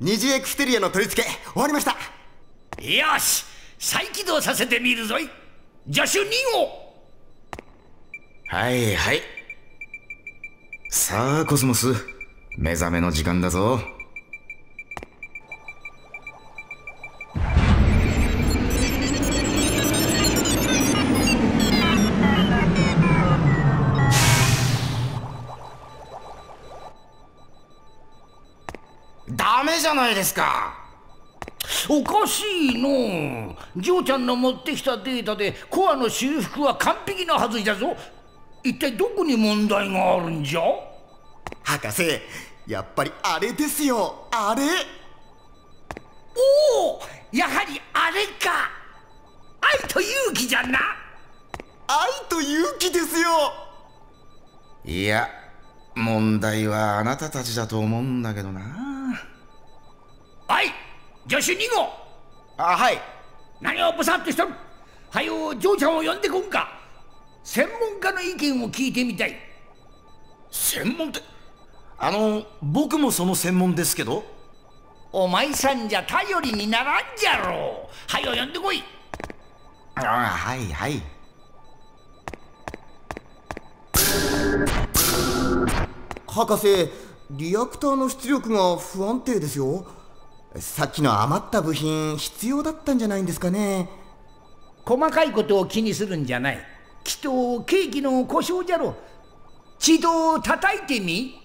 二次エクステリアの取り付け終わりましたよし再起動させてみるぞい助手2号はいはいさあコスモス目覚めの時間だぞダメじゃないですかおかしいのジョーちゃんの持ってきたデータでコアの修復は完璧なはずじゃぞ一体どこに問題があるんじゃ博士やっぱりあれですよあれおおやはりあれか愛と勇気じゃな愛と勇気ですよいや問題はあなたたちだと思うんだけどなはい助手2号あはい何をブサッとしとるはよ嬢ちゃんを呼んでこんか専門家の意見を聞いてみたい専門ってあの僕もその専門ですけどお前さんじゃ頼りにならんじゃろうはよ呼んでこいああはいはい博士リアクターの出力が不安定ですよさっきの余った部品必要だったんじゃないんですかね細かいことを気にするんじゃないきっとケーキの故障じゃろ一度叩いてみ